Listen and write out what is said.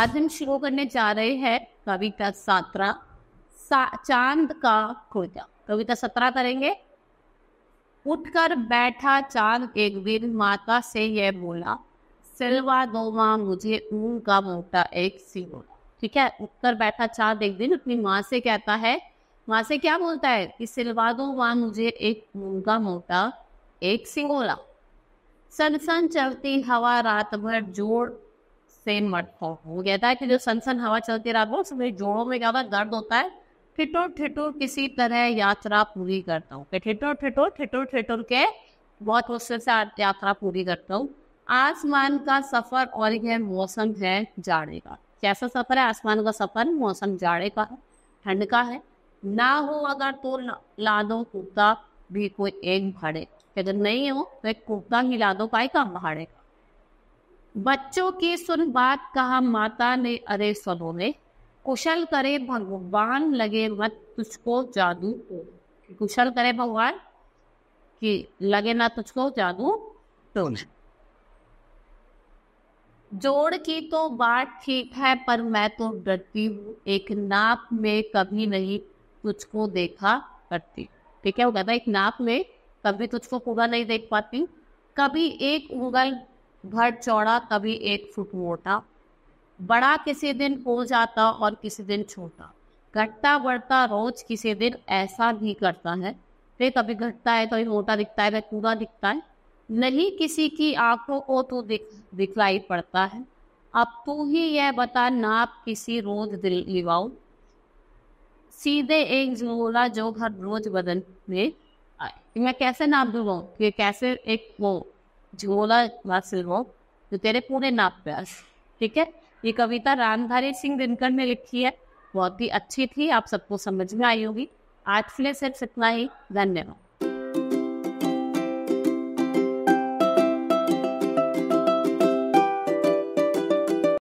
आज हम शुरू करने जा रहे हैं कविता सातरा सा, चांद का खोजा कविता सत्रह करेंगे उठकर बैठा चांद एक दिन माता से यह बोला सिलवा दो माँ मुझे ऊन का मोटा एक सिरोला ठीक है उठकर बैठा चांद एक दिन अपनी माँ से कहता है माँ से क्या बोलता है कि सिलवा दो माँ मुझे एक ऊन का मोटा एक सिंगोला सनसन चलती हवा रात भर जोड़ सेम मर्द हो वो कहता है कि जो सनसन हवा चलती रात को उसमें जोड़ों में ज़्यादा दर्द होता है ठिठुर ठिठुर किसी तरह यात्रा पूरी करता हूँ ठिठुर ठिठुर ठिठुर ठिठुर के बहुत मुश्किल से यात्रा पूरी करता हूँ आसमान का सफर और यह मौसम है जाड़े का कैसा सफर है आसमान का सफर मौसम जाड़े का है ठंड का है ना हो अगर तो ला दो कुत्ता भी कोई एक भाड़े अगर नहीं हो तो एक कुत्ता ही ला दो का भाड़े का बच्चों की सुन बात कहा माता ने अरे सुनो ने कुशल करे भगवान लगे मत तुझको जादू तो कुशल करे भगवान कि लगे ना तुझको जादू तो जोड़ की तो बात ठीक है पर मैं तो डरती हूँ एक नाप में कभी नहीं तुझको देखा करती ठीक है वो कहता एक नाप में कभी तुझको पूरा नहीं देख पाती कभी एक उंगल भर चौड़ा कभी एक फुट मोटा बड़ा किसी दिन हो जाता और किसी दिन छोटा घटता बढ़ता रोज किसी दिन ऐसा भी करता है फिर कभी घटता है कभी मोटा दिखता है कभी पूरा दिखता है नहीं किसी की आंखों को तो दिख दिखलाई पड़ता है अब तू ही यह बता नाप किसी रोज दिल लिवाओ सीधे एक जुमला जो हर रोज बदन में आए मैं कैसे नाप दूंगा ये कैसे एक वो झोला वासिल हो जो तेरे पूरे नाप प्यास ठीक है ये कविता रामधारी सिंह दिनकर ने लिखी है बहुत ही अच्छी थी आप सबको समझ में आई होगी आज के लिए सिर्फ इतना ही धन्यवाद